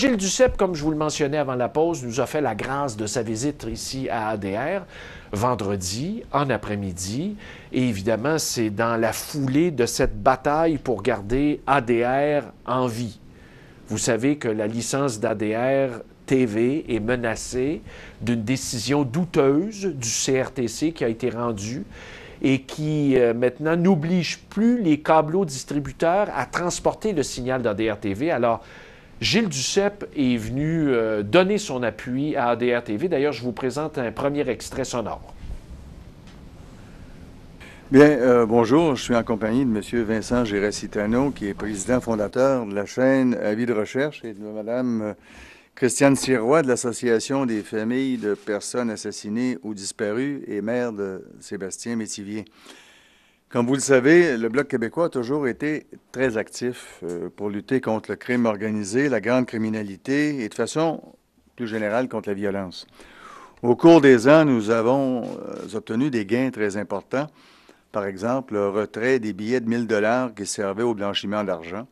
Gilles Duceppe, comme je vous le mentionnais avant la pause, nous a fait la grâce de sa visite ici à ADR vendredi, en après-midi. Et évidemment, c'est dans la foulée de cette bataille pour garder ADR en vie. Vous savez que la licence d'ADR TV est menacée d'une décision douteuse du CRTC qui a été rendue et qui euh, maintenant n'oblige plus les câbleaux distributeurs à transporter le signal d'ADR TV. Alors, Gilles Duceppe est venu euh, donner son appui à ADR TV. D'ailleurs, je vous présente un premier extrait sonore. Bien, euh, bonjour. Je suis en compagnie de M. Vincent Géracitano, qui est président fondateur de la chaîne Avis de recherche, et de Mme euh, Christiane Sirois de l'Association des familles de personnes assassinées ou disparues et mère de Sébastien Métivier. Comme vous le savez, le Bloc québécois a toujours été très actif euh, pour lutter contre le crime organisé, la grande criminalité et de façon plus générale contre la violence. Au cours des ans, nous avons euh, obtenu des gains très importants. Par exemple, le retrait des billets de 1000 dollars qui servaient au blanchiment d'argent,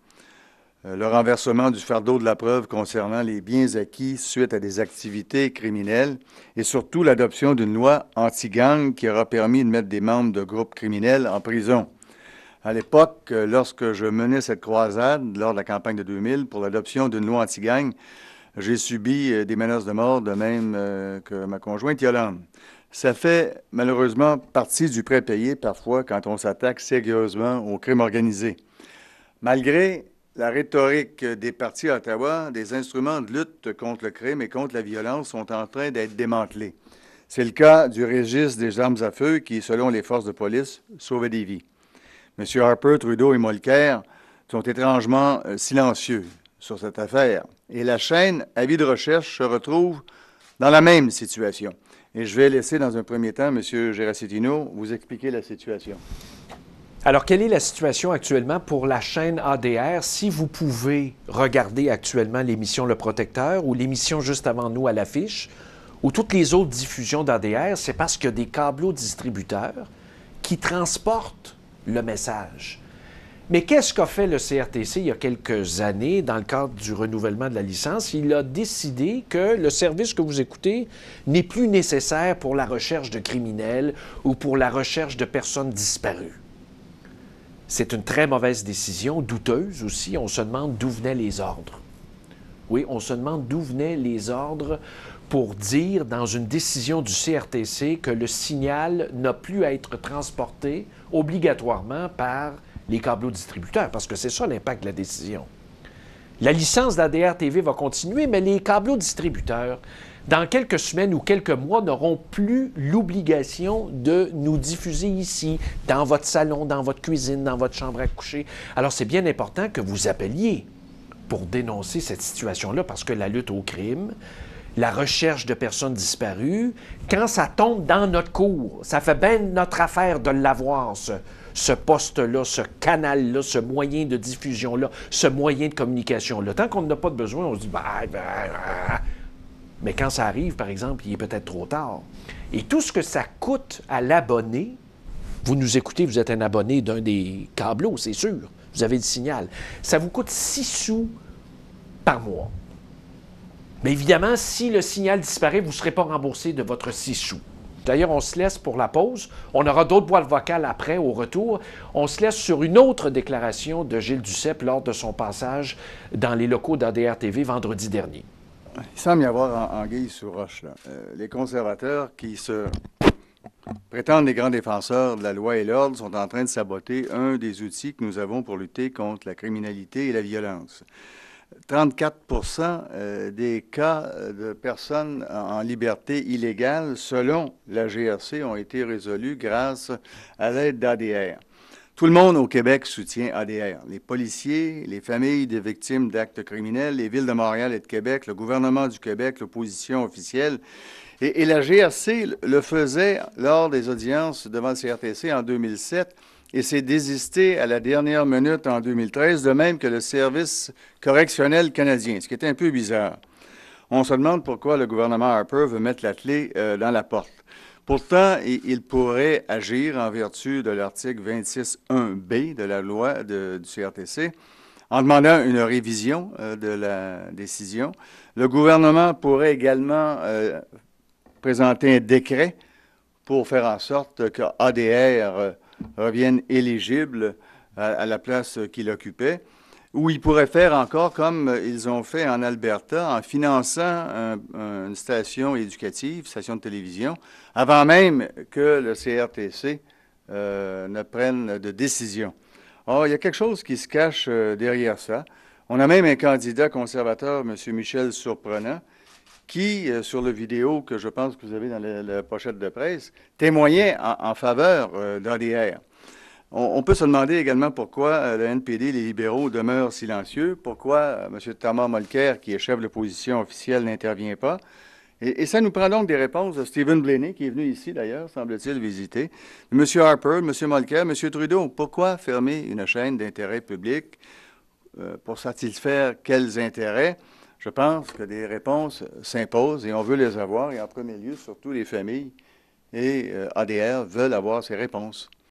euh, le renversement du fardeau de la preuve concernant les biens acquis suite à des activités criminelles et surtout l'adoption d'une loi anti-gang qui aura permis de mettre des membres de groupes criminels en prison. À l'époque, euh, lorsque je menais cette croisade lors de la campagne de 2000 pour l'adoption d'une loi anti-gang, j'ai subi euh, des menaces de mort de même que ma conjointe Yolande. Ça fait malheureusement partie du prêt payé parfois quand on s'attaque sérieusement au crime organisé. Malgré la rhétorique des partis à Ottawa, des instruments de lutte contre le crime et contre la violence sont en train d'être démantelés. C'est le cas du registre des armes à feu qui, selon les forces de police, sauvait des vies. M. Harper, Trudeau et Molker sont étrangement euh, silencieux sur cette affaire. Et la chaîne Avis de recherche se retrouve dans la même situation. Et je vais laisser dans un premier temps M. Géracitino vous expliquer la situation. Alors, quelle est la situation actuellement pour la chaîne ADR? Si vous pouvez regarder actuellement l'émission Le Protecteur ou l'émission juste avant nous à l'affiche, ou toutes les autres diffusions d'ADR, c'est parce qu'il y a des câbles distributeurs qui transportent le message. Mais qu'est-ce qu'a fait le CRTC il y a quelques années dans le cadre du renouvellement de la licence? Il a décidé que le service que vous écoutez n'est plus nécessaire pour la recherche de criminels ou pour la recherche de personnes disparues. C'est une très mauvaise décision, douteuse aussi. On se demande d'où venaient les ordres. Oui, on se demande d'où venaient les ordres pour dire dans une décision du CRTC que le signal n'a plus à être transporté obligatoirement par les câbles distributeurs, parce que c'est ça l'impact de la décision. La licence d'ADR TV va continuer, mais les câbles distributeurs, dans quelques semaines ou quelques mois, n'auront plus l'obligation de nous diffuser ici, dans votre salon, dans votre cuisine, dans votre chambre à coucher. Alors c'est bien important que vous appeliez pour dénoncer cette situation-là, parce que la lutte au crime, la recherche de personnes disparues, quand ça tombe dans notre cours, ça fait bien notre affaire de l'avoir, ce, poste-là, ce canal-là, ce moyen de diffusion-là, ce moyen de communication-là. Tant qu'on n'a pas de besoin, on se dit, bah, bah, bah mais quand ça arrive, par exemple, il est peut-être trop tard. Et tout ce que ça coûte à l'abonné, vous nous écoutez, vous êtes un abonné d'un des câbleaux, c'est sûr. Vous avez le signal. Ça vous coûte 6 sous par mois. Mais évidemment, si le signal disparaît, vous ne serez pas remboursé de votre 6 sous. D'ailleurs, on se laisse pour la pause. On aura d'autres boîtes vocales après, au retour. On se laisse sur une autre déclaration de Gilles Duceppe lors de son passage dans les locaux d'ADR TV vendredi dernier. Il semble y avoir en, guise sous roche euh, les conservateurs qui se prétendent des grands défenseurs de la loi et l'ordre sont en train de saboter un des outils que nous avons pour lutter contre la criminalité et la violence. 34 euh, des cas de personnes en liberté illégale, selon la GRC, ont été résolus grâce à l'aide d'ADR. Tout le monde au Québec soutient ADR. Les policiers, les familles des victimes d'actes criminels, les villes de Montréal et de Québec, le gouvernement du Québec, l'opposition officielle. Et, la GRC le faisait lors des audiences devant le CRTC en 2007 et s'est désisté à la dernière minute en 2013, de même que le service correctionnel canadien, ce qui est un peu bizarre. On se demande pourquoi le gouvernement Harper veut mettre la clé euh, dans la porte. Pourtant, il pourrait agir en vertu de l'article 26.1b de la loi du CRTC en demandant une révision euh, de la décision. Le gouvernement pourrait également euh, présenter un décret pour faire en sorte que ADR revienne éligible à la place qu'il occupait. Ou ils pourraient faire encore comme euh, ils ont fait en Alberta en finançant une station éducative, station de télévision, avant même que le CRTC euh, ne prenne de décision. Or, il y a quelque chose qui se cache euh, derrière ça. On a même un candidat conservateur, M. Michel Surprenant, qui, sur le vidéo que je pense que vous avez dans la, pochette de presse, témoignait en, faveur d'ADR. On, peut se demander également pourquoi euh, le NPD les libéraux demeurent silencieux, pourquoi euh, M. Thomas Molker, qui est chef de l'opposition officielle, n'intervient pas. Et, ça nous prend donc des réponses de Stephen Blaney, qui est venu ici d'ailleurs, semble-t-il, visiter, M. Harper, M. Molker, M. Trudeau. Pourquoi fermer une chaîne d'intérêt public? Euh, pour satisfaire quels intérêts? Je pense que des réponses s'imposent et on veut les avoir, et en premier lieu, surtout les familles et ADR veulent avoir ces réponses.